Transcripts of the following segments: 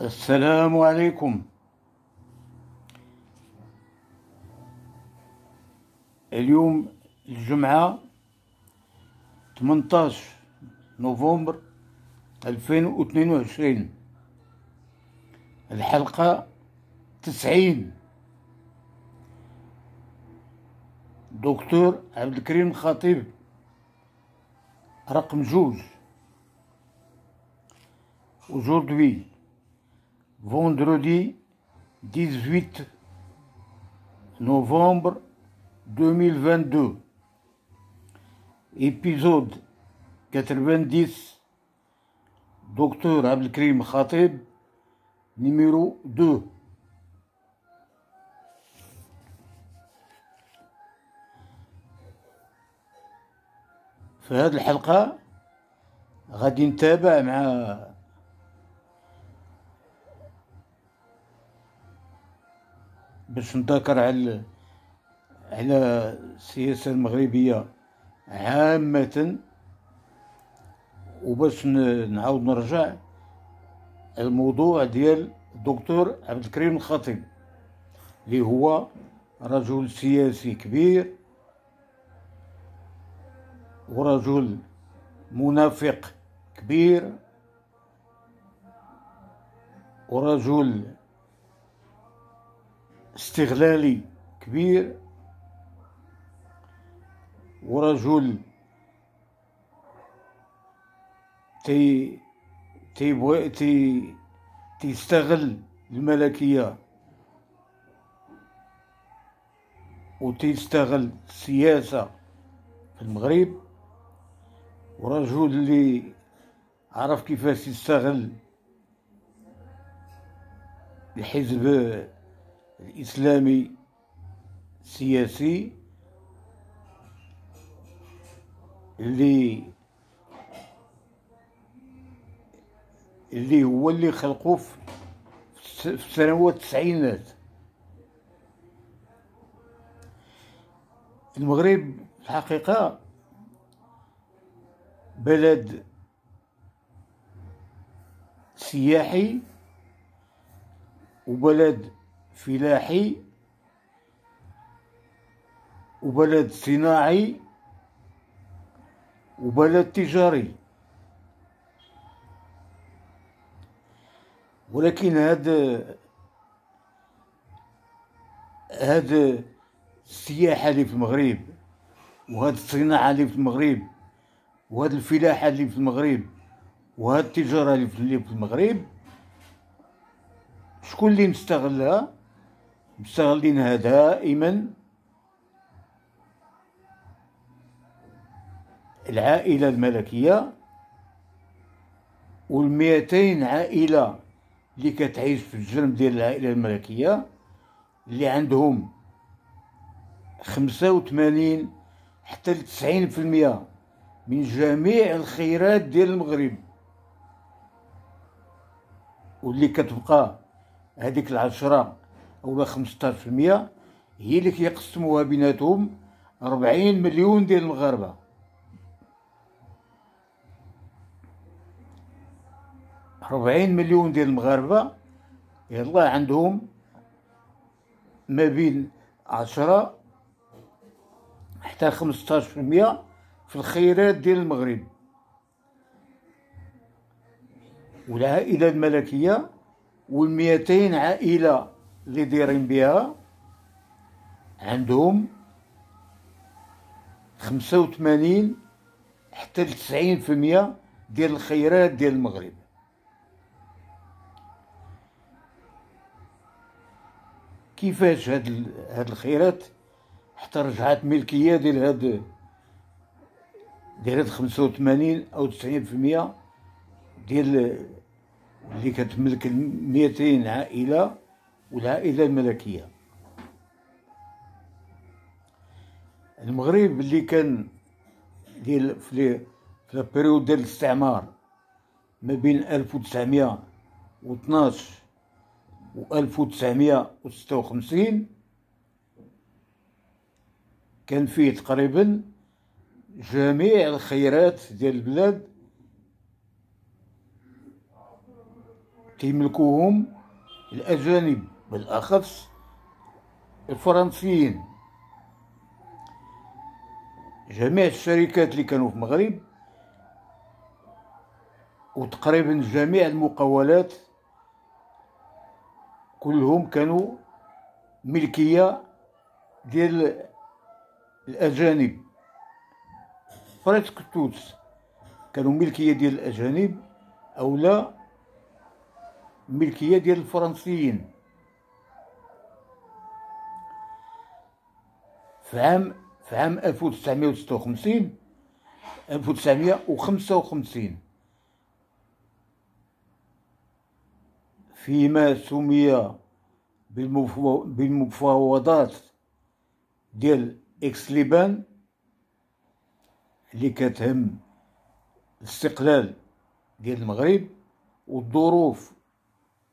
السلام عليكم اليوم الجمعة 18 نوفمبر 2022 الحلقة 90 دكتور عبد الكريم الخطيب رقم جوج aujourd'hui vendredi 18 novembre 2022. Épisode 90. Docteur Abdelkrim Khatib, numéro 2. في هذه الحلقة غادي نتابع مع باش نذكر على على السياسة المغربية عامة وباش نعاود نرجع الموضوع ديال الدكتور عبد الكريم الخطيب اللي هو رجل سياسي كبير ورجل منافق كبير ورجل استغلالي كبير ورجل تي تيبغي تي تيستغل الملكيه وتيستغل السياسه في المغرب ورجل اللي عرف كيفاش يستغل الحزب الإسلامي السياسي اللي اللي هو اللي خلقوه في السنوات التسعينات المغرب في الحقيقة بلد سياحي وبلد فلاحي وبلد صناعي وبلد تجاري ولكن هذا هذا السياحة اللي في المغرب وهذا الصناعة اللي في المغرب وهذا الفلاحة اللي في المغرب وهذا التجارة اللي في المغرب شكون اللي مستغلها مستغلينها دائما العائلة الملكية والمئتين عائلة اللي كتعيش في الجرم ديال العائلة الملكية اللي عندهم خمسة وثمانين حتى لتسعين في المية من جميع الخيرات ديال المغرب واللي كتبقى هذيك العشرة أو 15% هي اللي كيقسموها بيناتهم 40 مليون ديال المغاربة ربعين مليون ديال المغاربة يلا عندهم ما بين عشرة حتى خمسطاش في المية في الخيرات ديال المغرب والعائلة الملكية والميتين عائلة اللي دايرين بها عندهم خمسة وثمانين حتى لتسعين في المية ديال الخيرات ديال المغرب كيفاش هاد هاد الخيرات حتى رجعت ملكيه ديال هاد ديال هاد 85 او 90% ديال اللي كتملك 200 عائله والعائلة الملكية المغرب اللي كان ديال في في البيريود ديال الاستعمار ما بين 1912 و 1956 كان فيه تقريبا جميع الخيرات ديال البلاد تيملكوهم الأجانب بالأخص الفرنسيين جميع الشركات اللي كانوا في المغرب وتقريبا جميع المقاولات كلهم كانوا ملكية ديال الأجانب فرنسا توتس كانوا ملكية ديال الأجانب أو لا ملكية ديال الفرنسيين فعام فعام 1956 1955 فيما سمي بالمفاوضات ديال اكس ليبان اللي كتهم الاستقلال ديال المغرب والظروف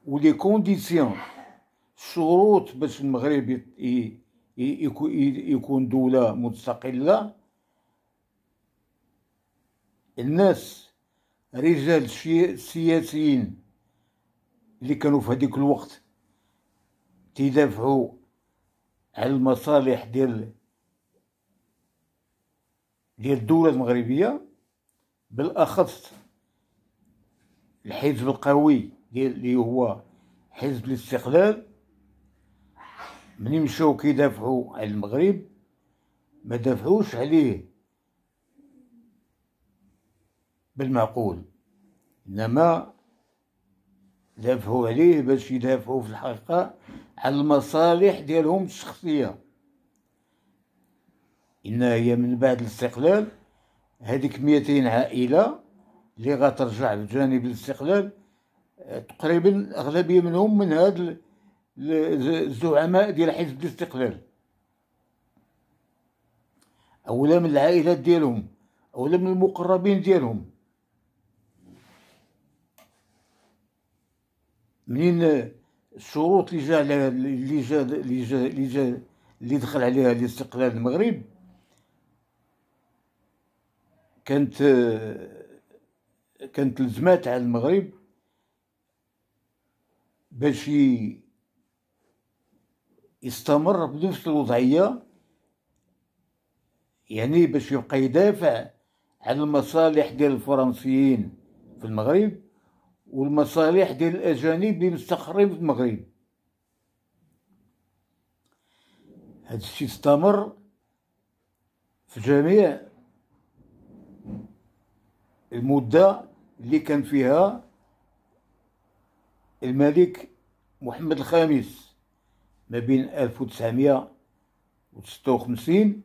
ولي كونديسيون الشروط باش المغرب يكون دولة مستقلة الناس رجال السياسيين اللي كانوا في هذيك الوقت تدافعوا على المصالح ديال ديال الدولة المغربية بالأخص الحزب القوي اللي هو حزب الاستقلال ملي مشاو كيدافعوا على المغرب ما دافعوش عليه بالمعقول انما دافعوا عليه باش يدافعوا في الحقيقه على المصالح ديالهم الشخصيه ان هي من بعد الاستقلال هذيك 200 عائله اللي غترجع لجانب الاستقلال تقريبا اغلبيه منهم من هذا الزعماء ديال حزب الاستقلال اولا من العائلات ديالهم اولا من المقربين ديالهم منين الشروط اللي جا اللي جا اللي جا اللي جا اللي دخل عليها الاستقلال المغرب كانت كانت لزمات على المغرب باش يستمر بنفس الوضعية يعني باش يبقى يدافع عن المصالح ديال الفرنسيين في المغرب والمصالح ديال الأجانب اللي مستقرين في المغرب هذا الشيء استمر في جميع المدة اللي كان فيها الملك محمد الخامس ما بين ألف وتسعمية وستة وخمسين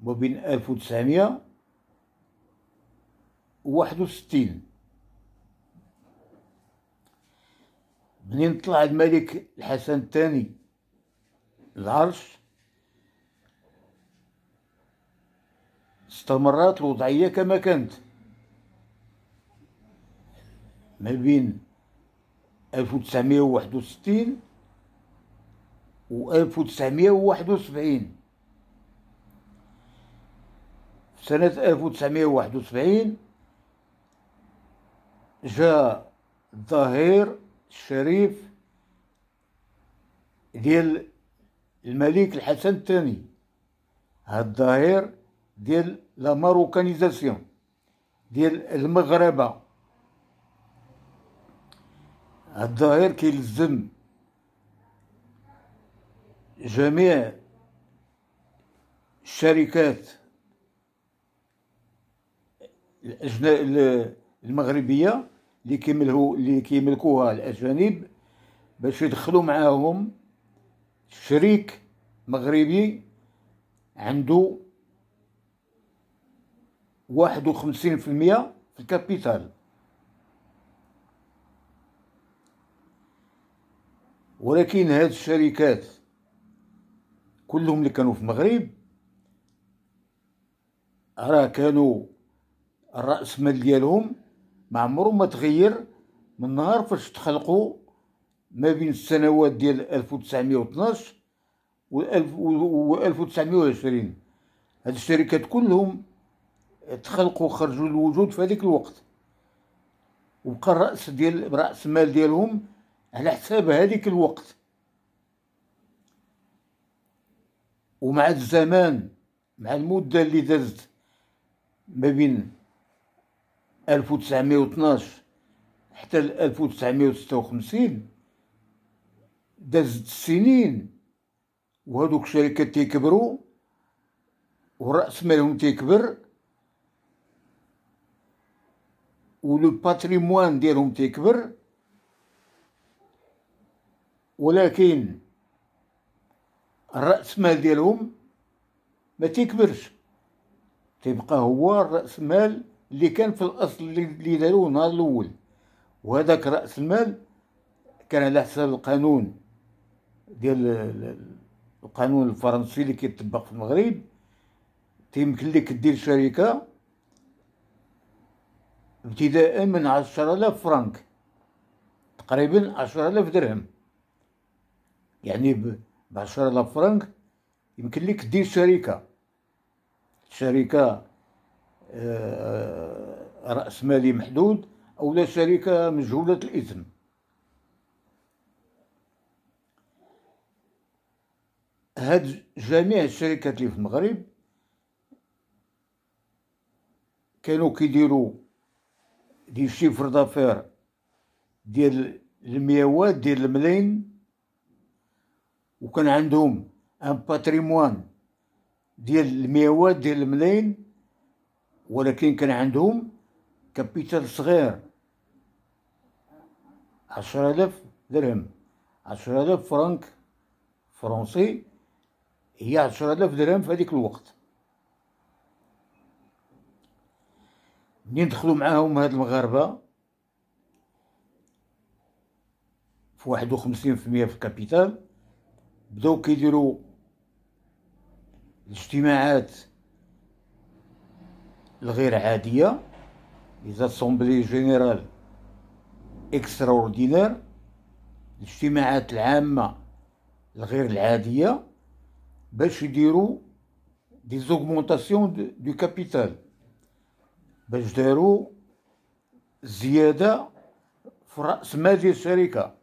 وما بين ألف وتسعمية وواحد وستين منين طلع الملك الحسن الثاني العرش استمرت الوضعية كما كانت ما بين 1961 1971 سنة 1971 جاء الظهير الشريف ديال الملك الحسن الثاني هاد الظهير ديال لا ماروكانيزاسيون ديال المغربة هاد الظهير كيلزم جميع الشركات المغربيه اللي كيملوا اللي كيملكوها الاجانب باش يدخلوا معاهم شريك مغربي عنده واحد وخمسين في المية في الكابيتال ولكن هذه الشركات كلهم اللي كانوا في المغرب راه كانوا مال ديالهم ما عمرهم ما تغير من نهار فاش تخلقوا ما بين السنوات ديال 1912 و 1920 هاد الشركات كلهم تخلقوا خرجوا للوجود في هذيك الوقت وبقى الرأس ديال رأس المال ديالهم على حساب هذيك الوقت ومع الزمان مع المدة اللي دازت ما بين 1912 حتى 1956 دازت السنين وهذوك الشركات تيكبروا وراس مالهم تيكبر ولو باتريموان ديالهم تيكبر ولكن الراس مال ديالهم ما تيكبرش تيبقى هو الراس مال اللي كان في الاصل اللي داروا النهار الاول وهذاك راس المال كان على حساب القانون ديال القانون الفرنسي اللي كيطبق في المغرب تيمكن لك دير شركه ابتداء من عشرة آلاف فرنك تقريبا عشرة آلاف درهم يعني بعشرة آلاف فرنك يمكن لك دير شركه شركه آه، راس مالي محدود او شركه مجهوله الإثم هاد جميع الشركات اللي في المغرب كانوا كيديروا دي شيفر دافير ديال المئوات ديال الملايين وكان عندهم ان باتريموان ديال المئوات ديال الملايين ولكن كان عندهم كابيتال صغير عشرة آلاف درهم عشرة آلاف فرنك فرنسي هي عشرة آلاف درهم في هذيك الوقت منين دخلوا معاهم هاد المغاربة في واحد وخمسين في المية في الكابيتال بداو كيديروا الاجتماعات الغير عاديه لي اسومبلي جينيرال اكسترا اوردينير الاجتماعات العامه الغير العاديه باش يديروا دي زوغمونطاسيون دو كابيتال باش داروا زياده في راس مال ديال الشركه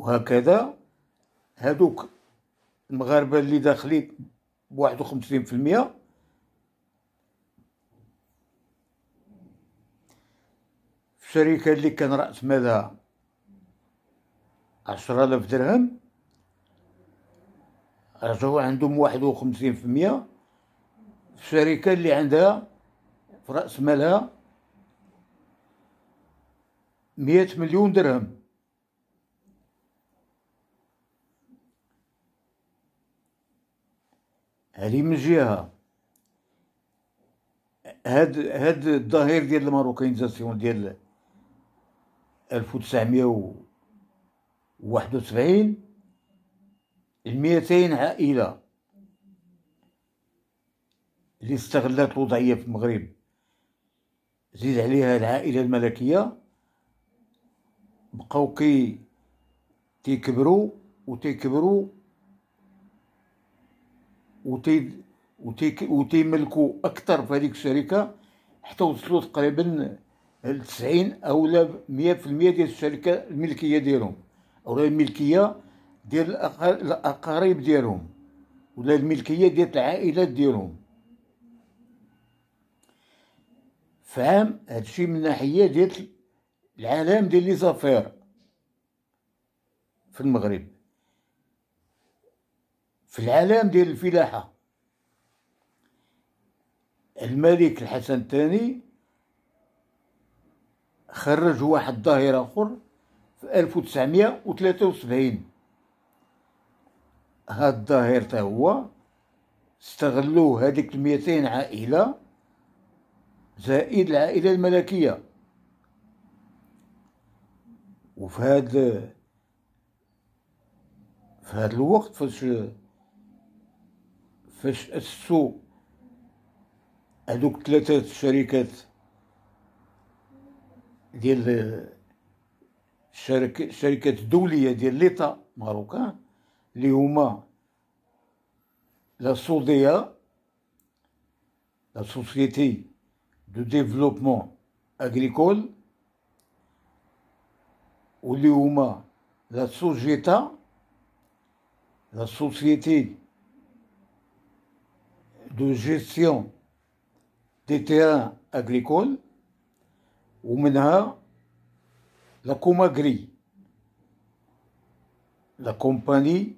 وهكذا هادوك المغاربه اللي داخلين بواحد وخمسين في المية في الشركة اللي كان رأس مالها عشرة آلاف درهم رجعو عندهم واحد وخمسين في المية في الشركة اللي عندها في رأس مالها مية مليون درهم هذه من جهه هاد هاد الظهير ديال الماروكينزاسيون ديال 1971 200 عائله اللي استغلت الوضعيه في المغرب زيد عليها العائله الملكيه بقاو كي تيكبروا وتيكبروا وتي وتي وتيملكوا اكثر في هذيك الشركه حتى وصلوا تقريبا ل 90 او 100% ديال الشركه الملكيه ديالهم او الملكيه ديال الاقارب ديالهم ولا الملكيه ديال العائلات ديالهم فهم هادشي من ناحيه ديال العالم ديال لي زافير في المغرب في العالم ديال الفلاحة الملك الحسن الثاني خرج واحد الظاهرة أخرى في 1973 هاد الظاهرة تا هو استغلوه هاديك 200 عائلة زائد العائلة الملكية وفي هاد في هاد الوقت فاش فاش اسسوا هذوك ثلاثة الشركات ديال الشركة الشركات الدولية ديال ليطا ماروكان اللي هما لا سوديا لا سوسيتي دو ديفلوبمون اغريكول واللي هما لا سوجيتا لا سوسيتي de gestion des terrains agricoles ومنها لا كوماغري لا كومباني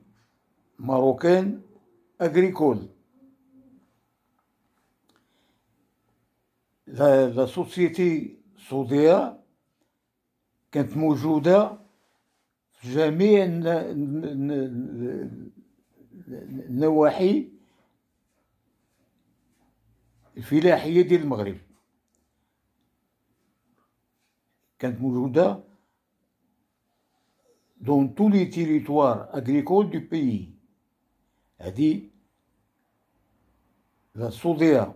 ماروكان اغريكول لا, لا سوسيتي السعوديه كانت موجوده في جميع النواحي الفلاحيه ديال المغرب كانت موجوده دون تو لي تيريتوار اغريكول دو بيي هادي السعوديه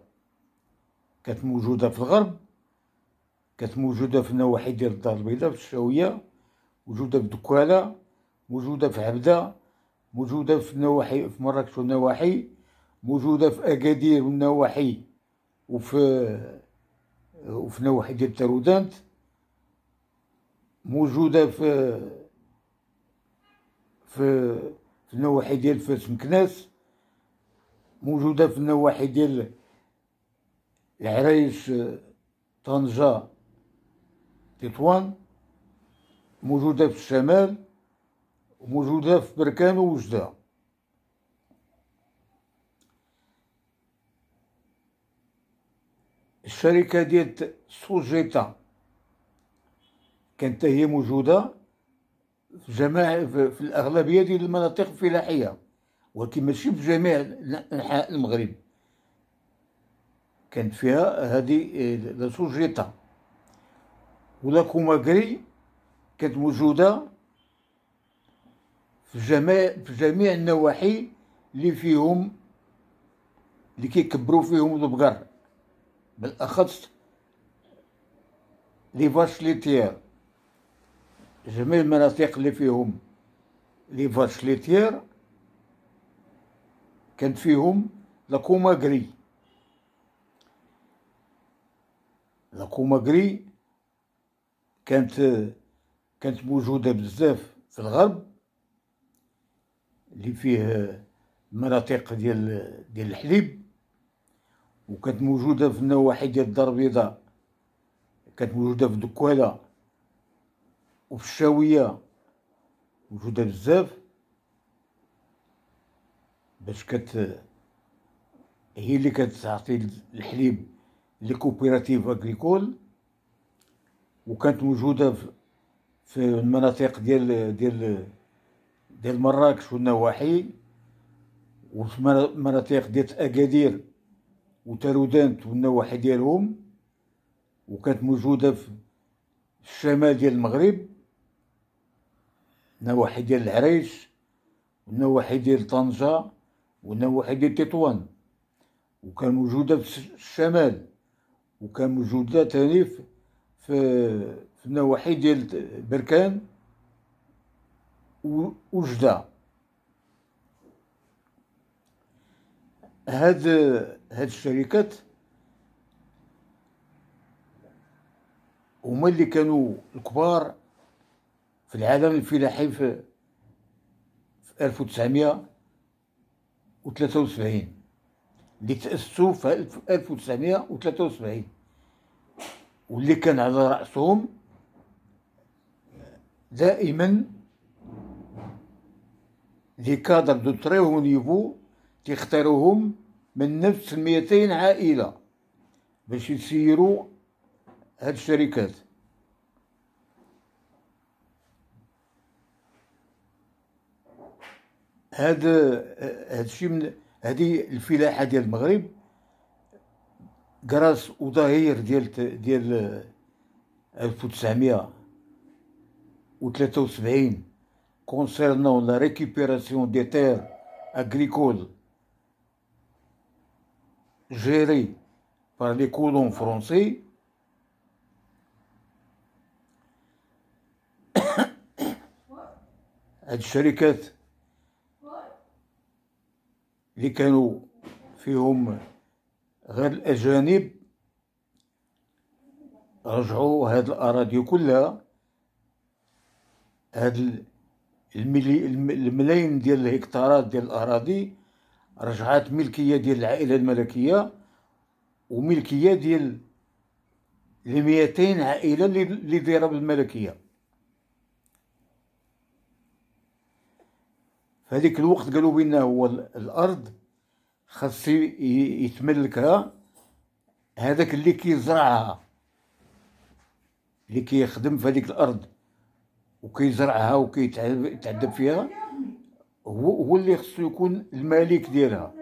كانت موجوده في الغرب كانت موجوده في النواحي ديال الدار البيضاء في الشاويه موجوده في دكاله موجوده في عبده موجوده في النواحي في مراكش والنواحي موجوده في اكادير والنواحي وفي وفي نواحي ديال الترودانت موجودة في في في النواحي ديال فاس مكناس موجودة في النواحي ديال العرايش طنجة تطوان موجودة في الشمال وموجودة في بركان ووجدة الشركه ديال سوجيتا كانت هي موجوده في جماع في الاغلبيه ديال المناطق الفلاحيه ولكن ماشي في جميع انحاء المغرب كانت فيها هذه لا آه، سوجيتا ولا كوماكري كانت موجوده في جميع في جميع النواحي اللي فيهم اللي كيكبروا فيهم البقر بالاخص لي فاش ليتيير جميع المناطق اللي فيهم لي فاش ليتيير كان فيهم لاكوماغري كوماغري كانت كانت موجوده بزاف في الغرب اللي فيه مناطق ديال ديال الحليب وكانت موجوده في النواحي ديال الدار البيضاء كانت موجوده في دكواله وفي الشاويه موجوده بزاف باش كت هي اللي كتعطي الحليب لكوبيراتيف اغريكول وكانت موجوده في المناطق ديال ديال ديال مراكش والنواحي وفي مناطق ديال اكادير وتارودان والنواحي ديالهم وكانت موجودة في الشمال ديال المغرب نواحي ديال العريش والنواحي ديال طنجة والنواحي ديال تطوان وكان موجودة في الشمال وكان موجودة تاني في في النواحي ديال بركان وجدة هاد هاد الشركات هما اللي كانوا الكبار في العالم الفلاحي في 1973 اللي تأسسوا في 1973 واللي كان على رأسهم دائما لي كادر دو تري هو نيفو تيختاروهم من نفس الميتين عائله باش يسيروا هاد الشركات هاد هاد الشيء من هادي الفلاحه ديال المغرب قراص وظهير ديال ديال ألف وتسعمية وسبعين كونسيرنون لا ريكيبيراسيون دي تير أغريكول géré par les colons français. هاد الشركات اللي كانوا فيهم غير الأجانب رجعوا هاد الأراضي كلها هاد الملايين ديال الهكتارات ديال الأراضي رجعات ملكيه ديال العائله الملكيه وملكيه ديال ل 200 عائله اللي دايره بالملكيه فهذيك الوقت قالوا بينا هو الارض خاص يتملكها هذاك اللي كيزرعها اللي كيخدم في هذيك الارض وكيزرعها وكيتعذب فيها هو هو اللي خصو يكون الملك ديالها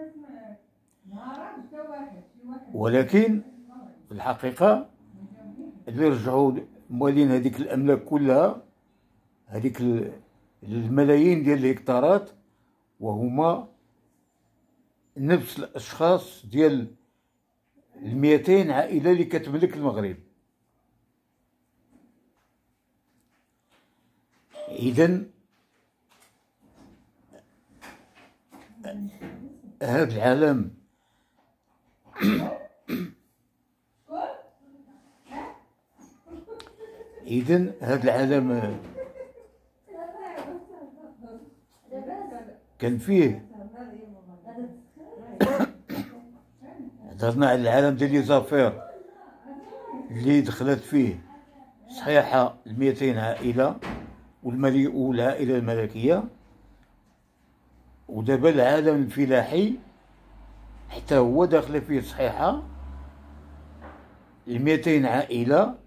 ولكن في الحقيقه اللي رجعوا موالين هذيك الاملاك كلها هذيك الملايين ديال الهكتارات وهما نفس الاشخاص ديال ال عائله اللي كتملك المغرب اذا هذا العالم إذن هذا العالم آه، كان فيه هضرنا على العالم ديال لي زافير اللي دخلت فيه صحيحه الميتين عائله والعائله الملكيه ودابا العالم الفلاحي حتى هو داخله فيه صحيحه لميتين عائله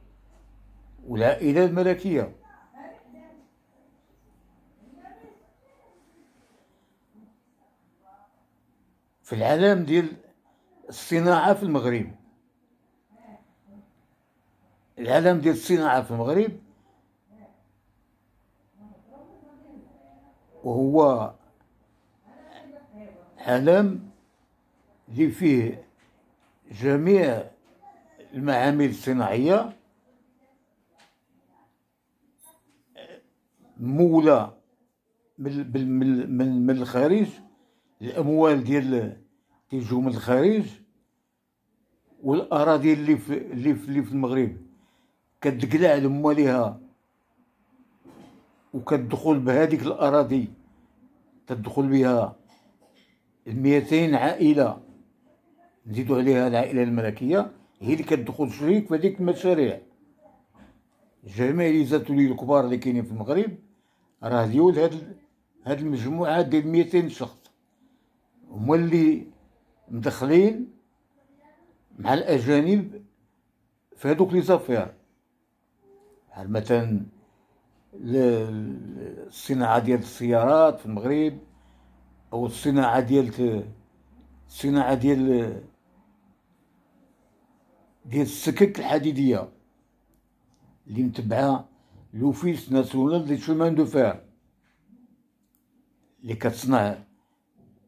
والعائله الملكيه في العالم ديال الصناعه في المغرب العالم ديال الصناعه في المغرب وهو عالم اللي فيه جميع المعامل الصناعية مولى من من الخارج الاموال ديال تيجو من الخارج والاراضي اللي في اللي في, اللي في المغرب كتقلع لمواليها وكتدخل بهذيك الاراضي تدخل بها الميتين عائله نزيدوا عليها العائله الملكيه هي اللي كتدخل شريك في هذيك المشاريع جماليزات ولي الكبار اللي كاينين في المغرب راه ديول هاد هاد المجموعه ديال 200 شخص هما اللي مدخلين مع الاجانب في هادوك لي زافير مثلا الصناعه ديال السيارات في المغرب او الصناعه ديال الصناعه ديال ديال السكك الحديديه اللي متبعه لوفيس ناسيونال دي شومان دو فير اللي كتصنع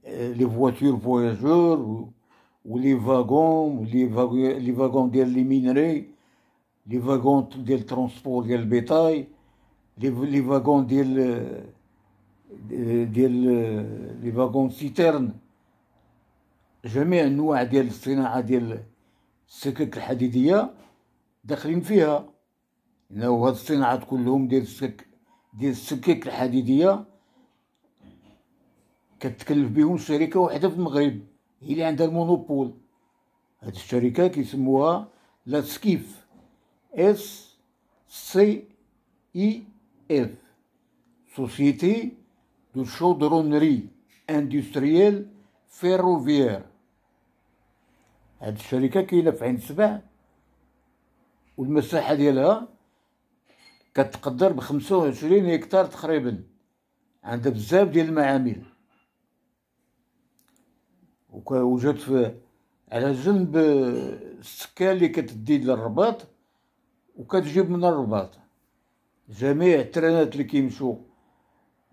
آه، لي فواتور فواياجور ولي فاغون ولي لي فاغون ديال لي مينري لي فاغون ديال ترونسبور ديال البيطاي لي فاغون ديال آه، ديال لي فاغون سيترن جميع انواع ديال الصناعه ديال السكك الحديديه داخلين فيها لو هاد الصناعات كلهم ديال السك ديال السكك الحديديه كتكلف بهم شركه واحده في المغرب هي اللي عندها المونوبول هاد الشركه كيسموها لاسكيف اس سي اي اف سوسيتي de chaudronnerie اندستريال ferroviaire. هاد الشركه كاينه في عين سبع والمساحه ديالها كتقدر و عشرين هكتار تقريبا عندها بزاف ديال المعامل وجات في على جنب السكه اللي كتدي للرباط وكتجيب من الرباط جميع الترانات اللي كيمشوا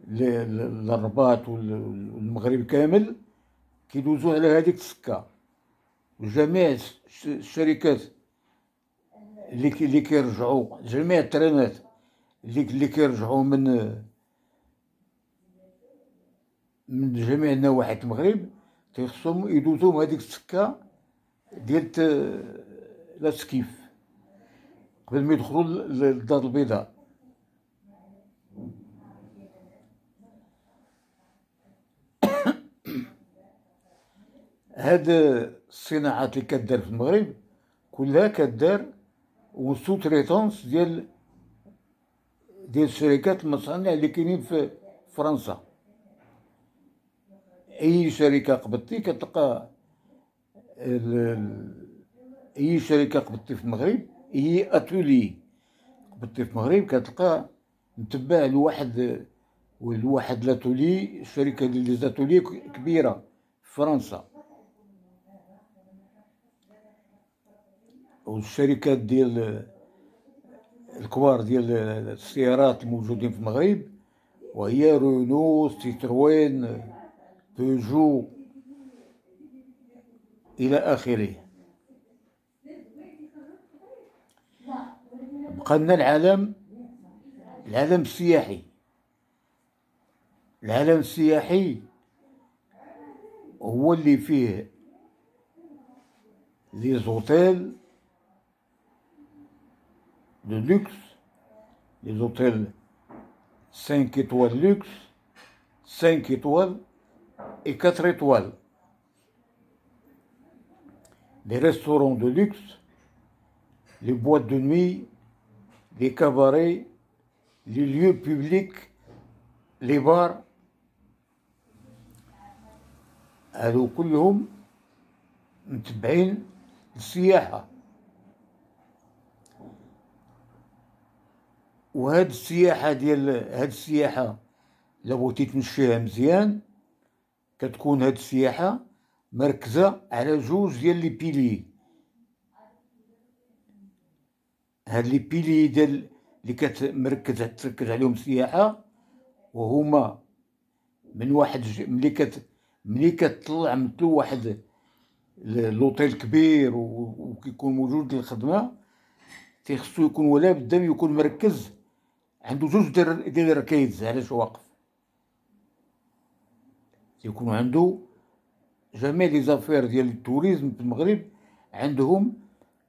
للرباط والمغرب كامل كيدوزو على هذيك السكه وجميع الشركات اللي اللي كيرجعوا جميع الترينات اللي اللي كيرجعوا من من جميع نواحي المغرب تيخصهم يدوزو هذيك السكه ديال لا سكيف قبل ما يدخلوا للدار البيضاء هاد الصناعات اللي كدار في المغرب كلها كدار وسو تريتونس ديال ديال الشركات المصانع اللي كاينين في فرنسا اي شركه قبضتي كتلقى اي شركه قبضتي في المغرب هي اتولي قبضتي في المغرب كتلقى متبع لواحد لواحد لاتولي شركه ديال لي كبيره في فرنسا والشركات ديال الكبار ديال السيارات الموجودين في المغرب وهي رونو سيتروين بيجو الى اخره بقى لنا العالم العالم السياحي العالم السياحي هو اللي فيه لي زوتيل de luxe, les hôtels 5 étoiles luxe, 5 étoiles et 4 étoiles. Les restaurants de luxe, les boîtes de nuit, les cabarets, les lieux publics, les bars. هذو le السياحه وهاد السياحه ديال هاد السياحه لبغيتي بغيتي تمشيها مزيان كتكون هاد السياحه مركزه على جوج ديال لي بيلي هاد لي بيلي ديال لي كتمركز تركز عليهم السياحه وهما من واحد ج... ملي كت ملي كتطلع من واحد لوطيل كبير وكيكون موجود الخدمه تيخصو يكون ولا بدا يكون مركز عنده زوج ديال الركايد علاش واقف يكون عنده جميع لي زافير ديال التوريزم في المغرب عندهم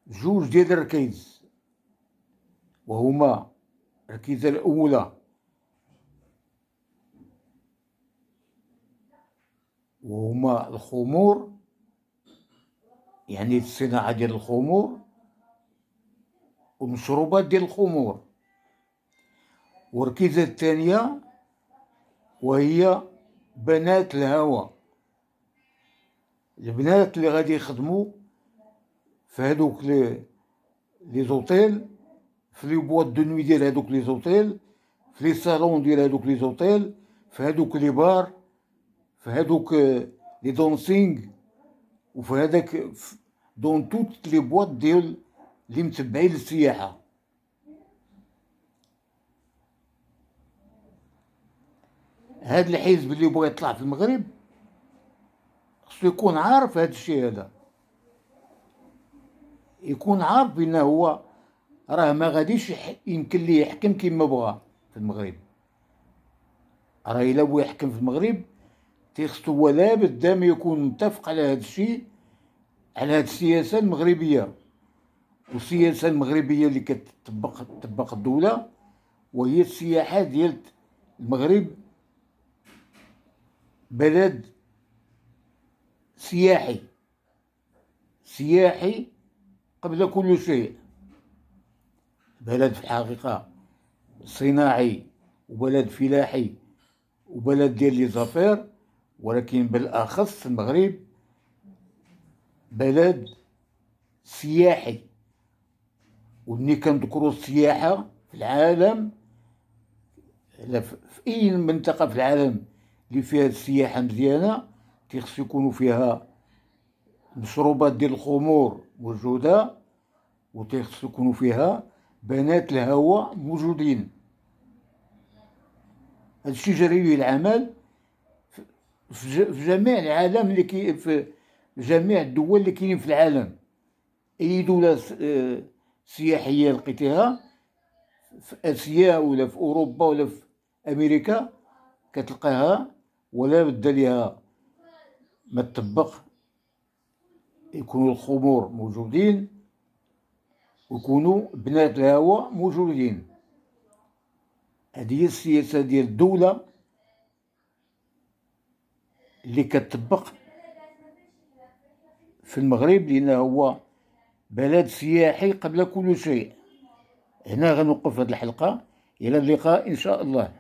جوج ديال الركيز وهما الركيزة الأولى وهما الخمور يعني الصناعة ديال الخمور والمشروبات ديال الخمور وركيزة الثانية وهي بنات الهوى البنات اللي غادي يخدموا في هذوك لي زوتيل في لي بواط دو نوي ديال هذوك لي زوتيل في لي صالون ديال هذوك لي زوتيل في هذوك لي بار في هذوك آه، لي دونسينغ وفي هذاك دون توت لي بواط ديال اللي متبعين للسياحه هذا الحزب اللي بغى يطلع في المغرب خصو يكون عارف هذا الشيء هذا يكون عارف بان هو راه ما غاديش يمكن ليه يحكم كما بغى في المغرب راه الا بغى يحكم في المغرب تيخصو هو لابد دام يكون متفق على هذا الشيء على هذه السياسه المغربيه والسياسه المغربيه اللي كتطبق تطبق الدوله وهي السياحه ديال المغرب بلد سياحي سياحي قبل كل شيء بلد في الحقيقة صناعي وبلد فلاحي وبلد ديال لي زافير ولكن بالأخص المغرب بلد سياحي ومني كنذكروا السياحة في العالم في أي منطقة في العالم اللي فيها السياحه مزيانه تيخص يكونوا فيها مشروبات ديال الخمور موجوده وتيخص يكونوا فيها بنات الهواء موجودين هادشي جري ليه العمل في جميع العالم اللي كي في جميع الدول اللي كاينين في العالم اي دوله سياحيه لقيتيها في اسيا ولا في اوروبا ولا في امريكا كتلقاها ولا بد ليها ما تطبق يكونوا الخمور موجودين ويكونوا بنات الهواء موجودين هذه هي السياسة ديال الدولة اللي كتطبق في المغرب لأن هو بلد سياحي قبل كل شيء هنا غنوقف هذه الحلقة إلى اللقاء إن شاء الله